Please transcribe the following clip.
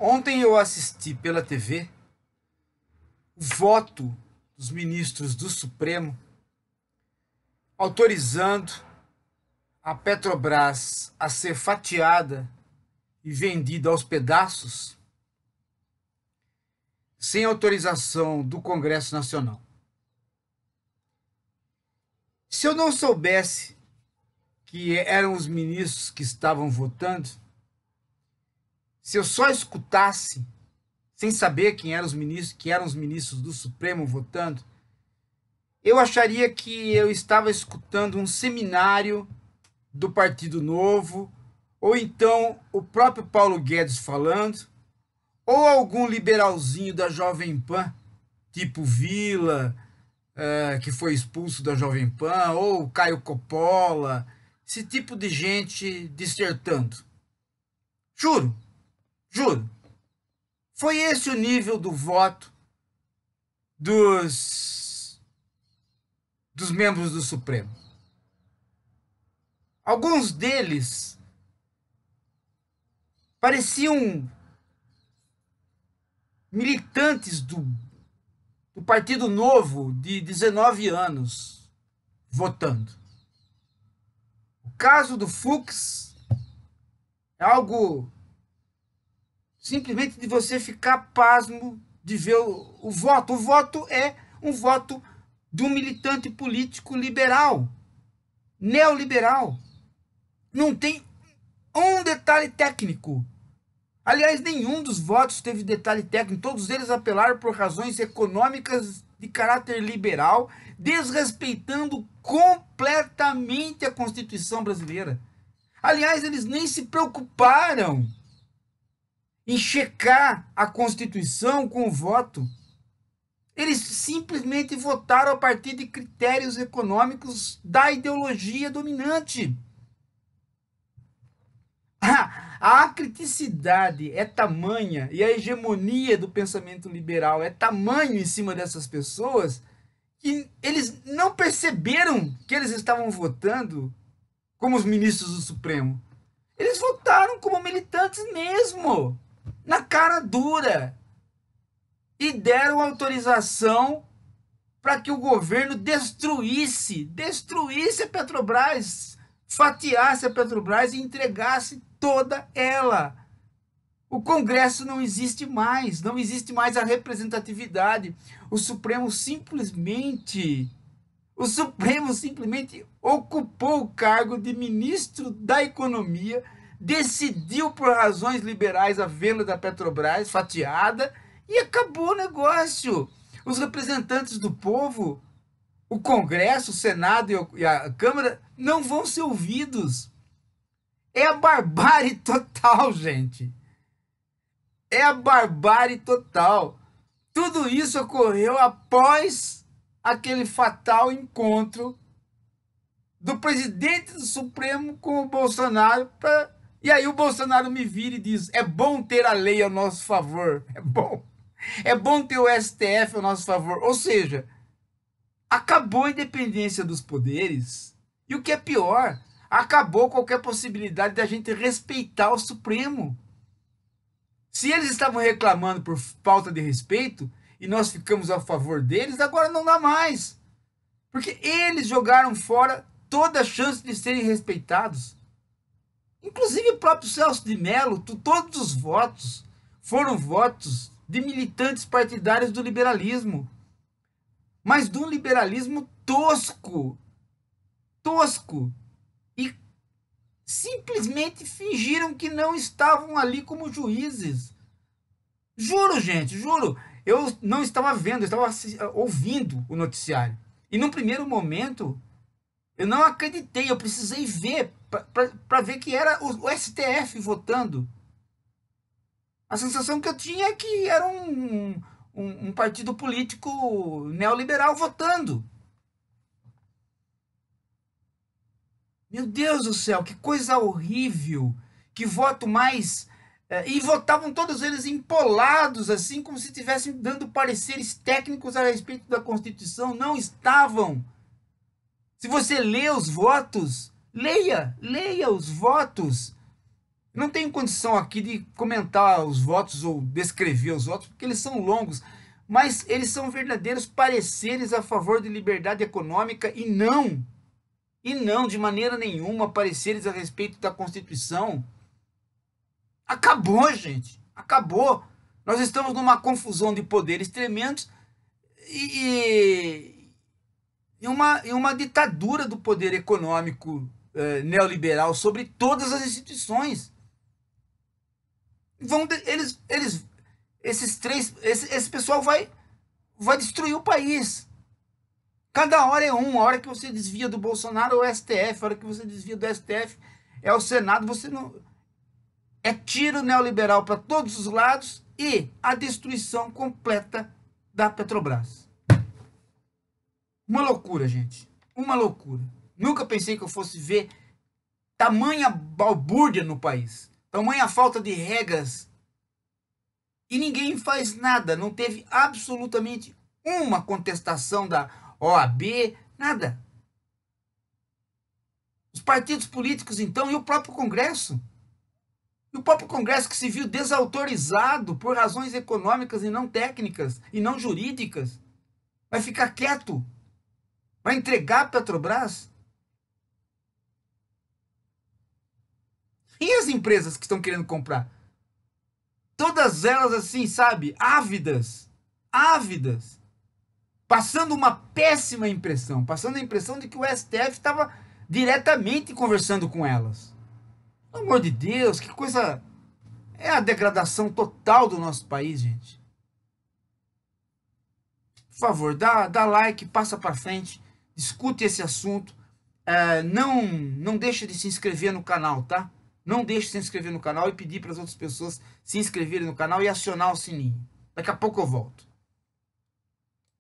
Ontem eu assisti pela TV o voto dos ministros do Supremo autorizando a Petrobras a ser fatiada e vendida aos pedaços sem autorização do Congresso Nacional. Se eu não soubesse que eram os ministros que estavam votando, se eu só escutasse, sem saber quem eram os ministros, quem eram os ministros do Supremo votando, eu acharia que eu estava escutando um seminário do Partido Novo, ou então o próprio Paulo Guedes falando, ou algum liberalzinho da Jovem Pan, tipo Vila, uh, que foi expulso da Jovem Pan, ou Caio Coppola, esse tipo de gente dissertando. Juro, Juro, foi esse o nível do voto dos, dos membros do Supremo. Alguns deles pareciam militantes do, do Partido Novo de 19 anos votando. O caso do Fux é algo simplesmente de você ficar pasmo de ver o, o voto. O voto é um voto de um militante político liberal, neoliberal. Não tem um detalhe técnico. Aliás, nenhum dos votos teve detalhe técnico. Todos eles apelaram por razões econômicas de caráter liberal, desrespeitando completamente a Constituição brasileira. Aliás, eles nem se preocuparam em checar a Constituição com o voto. Eles simplesmente votaram a partir de critérios econômicos da ideologia dominante. Ah, a criticidade é tamanha e a hegemonia do pensamento liberal é tamanho em cima dessas pessoas que eles não perceberam que eles estavam votando como os ministros do Supremo. Eles votaram como militantes mesmo na cara dura e deram autorização para que o governo destruísse, destruísse a Petrobras, fatiasse a Petrobras e entregasse toda ela. O Congresso não existe mais, não existe mais a representatividade. O Supremo simplesmente o Supremo simplesmente ocupou o cargo de ministro da Economia decidiu por razões liberais a venda da Petrobras fatiada e acabou o negócio. Os representantes do povo, o Congresso, o Senado e a Câmara não vão ser ouvidos. É a barbárie total, gente. É a barbárie total. Tudo isso ocorreu após aquele fatal encontro do presidente do Supremo com o Bolsonaro para e aí o Bolsonaro me vira e diz: é bom ter a lei ao nosso favor. É bom. É bom ter o STF ao nosso favor. Ou seja, acabou a independência dos poderes. E o que é pior, acabou qualquer possibilidade da gente respeitar o Supremo. Se eles estavam reclamando por falta de respeito e nós ficamos a favor deles, agora não dá mais. Porque eles jogaram fora toda a chance de serem respeitados. Inclusive o próprio Celso de Mello, todos os votos foram votos de militantes partidários do liberalismo. Mas de um liberalismo tosco. Tosco. E simplesmente fingiram que não estavam ali como juízes. Juro, gente, juro. Eu não estava vendo, eu estava ouvindo o noticiário. E num primeiro momento, eu não acreditei, eu precisei ver para ver que era o, o, STF votando. A sensação que eu tinha é que era um, um, um partido político neoliberal votando. Meu Deus do céu, que coisa horrível! Que voto mais. É, e votavam todos eles empolados, assim como se estivessem dando pareceres técnicos a respeito da Constituição. Não estavam. Se você lê os votos, leia, leia os votos. Não tenho condição aqui de comentar os votos ou descrever os votos, porque eles são longos, mas eles são verdadeiros pareceres a favor de liberdade econômica e não, e não de maneira nenhuma pareceres a respeito da Constituição. Acabou, gente, acabou. Nós estamos numa confusão de poderes tremendos e, em uma, em uma ditadura do poder econômico eh, neoliberal sobre todas as instituições. Vão, eles, eles, esses três, esse, esse pessoal vai, vai destruir o país. Cada hora é um, a hora que você desvia do Bolsonaro é o STF, a hora que você desvia do STF é o Senado, você não é tiro neoliberal para todos os lados e a destruição completa da Petrobras. Uma loucura, gente. Uma loucura. Nunca pensei que eu fosse ver tamanha balbúrdia no país, tamanha falta de regras. E ninguém faz nada, não teve absolutamente uma contestação da OAB, nada. Os partidos políticos, então, e o próprio Congresso. E o próprio Congresso que se viu desautorizado por razões econômicas e não técnicas e não jurídicas, vai ficar quieto Vai entregar a Petrobras? E as empresas que estão querendo comprar? Todas elas assim, sabe? Ávidas. Ávidas. Passando uma péssima impressão. Passando a impressão de que o STF estava diretamente conversando com elas. Pelo amor de Deus, que coisa. É a degradação total do nosso país, gente. Por favor, dá, dá like, passa para frente discute esse assunto. É, não, não deixa de se inscrever no canal, tá? Não deixe de se inscrever no canal e pedir para as outras pessoas se inscreverem no canal e acionar o sininho. Daqui a pouco eu volto.